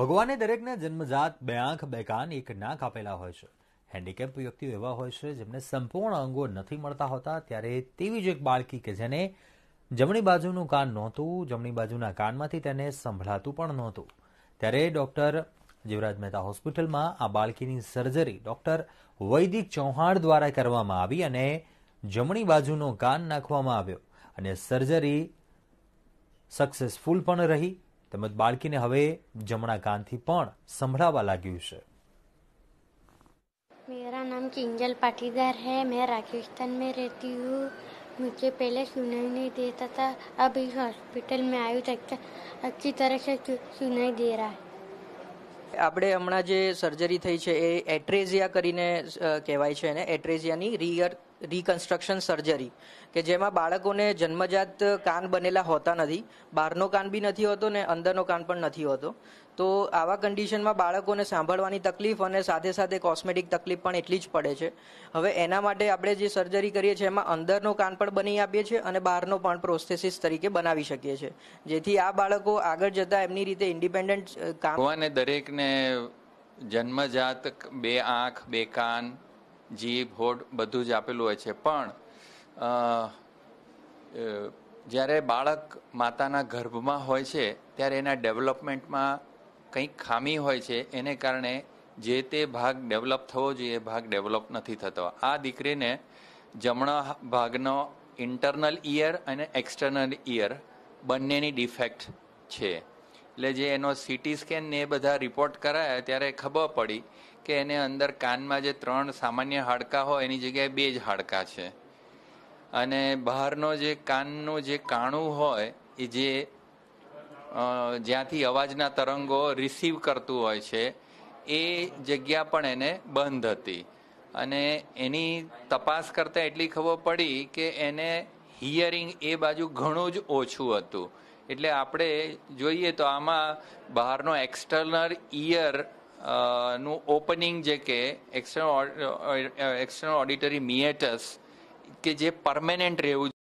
ભગવાને દરેકને જન્મજાત બે આંખ બે કાન એક નાક આપેલા હોય છે હેન્ડીકેપ વ્યક્તિઓ એવા હોય છે જેમને સંપૂર્ણ અંગો નથી મળતા હોતા ત્યારે તેવી જ એક બાળકી કે જેને જમણી બાજુનું કાન નહોતું જમણી બાજુના કાનમાંથી તેને સંભળાતું પણ નહોતું ત્યારે ડૉક્ટર જીવરાજ મહેતા હોસ્પિટલમાં આ બાળકીની સર્જરી ડૉક્ટર વૈદિક ચૌહાણ દ્વારા કરવામાં આવી અને જમણી બાજુનો કાન નાખવામાં આવ્યો અને સર્જરી સક્સેસફુલ પણ રહી તેમજ બાળકીને હવે જમણા કાનથી પણ સંભળાવા લાગ્યું છે મેરા નામ किंजल पाटीदार है मैं राजस्थान में रहती हूँ मुझे पहले सुनाई नहीं देता था अब इस हॉस्पिटल में आयु तक अच्छी तरह से સુનાઈ दे रहा આપણે હમણાં જે સર્જરી થઈ છે એ એટ્રેઝિયા કરીને કહેવાય છે એને એટ્રેઝિયાની રિયર રિકન્સ્ટ્રક્શન સર્જરી કે જેમાં બાળકોને જન્મજાત કાન બનેલા હોતા નથી બહારનો કાન બી નથી હોતો ને અંદરનો કાન પણ નથી હોતો તો આવા કન્ડિશનમાં બાળકોને સાંભળવાની તકલીફ અને સાથે સાથે કોસ્મેટિક તકલીફ પણ એટલી જ પડે છે હવે એના માટે આપણે જે સર્જરી કરીએ છીએ એમાં અંદરનો કાન પણ બની આપીએ છીએ અને બહારનો પણ પ્રોસ્થેસિસ તરીકે બનાવી શકીએ છીએ જેથી આ બાળકો આગળ જતા એમની રીતે ઇન્ડિપેન્ડન્ટ કામ દરેકને જન્મજાત બે આંખ બે કાન જીભ હોડ બધું જ આપેલું હોય છે પણ જ્યારે બાળક માતાના ગર્ભમાં હોય છે ત્યારે એના ડેવલપમેન્ટમાં કંઈક ખામી હોય છે એને કારણે જે તે ભાગ ડેવલપ થવો જોઈએ એ ભાગ ડેવલપ નથી થતો આ દીકરીને જમણા ભાગનો ઇન્ટરનલ ઇયર અને એક્સટર્નલ ઇયર બંનેની ડિફેક્ટ છે એટલે જે એનો સીટી સ્કેન ને એ બધા રિપોર્ટ કરાયા ત્યારે ખબર પડી કે એને અંદર કાનમાં જે ત્રણ સામાન્ય હાડકાં હોય એની જગ્યાએ બે જ હાડકાં છે અને બહારનો જે કાનનું જે કાણું હોય એ જે જ્યાંથી અવાજના તરંગો રિસીવ કરતું હોય છે એ જગ્યા પણ એને બંધ હતી અને એની તપાસ કરતાં એટલી ખબર પડી કે એને હિયરિંગ એ બાજુ ઘણું જ ઓછું હતું એટલે આપણે જોઈએ તો આમાં બહારનો એક્સટર્નલ ઇયર નું ઓપનિંગ જે કે એક્સટર્નલ એક્સટર્નલ ઓડિટરી મિએટસ કે જે પરમેનન્ટ રહેવું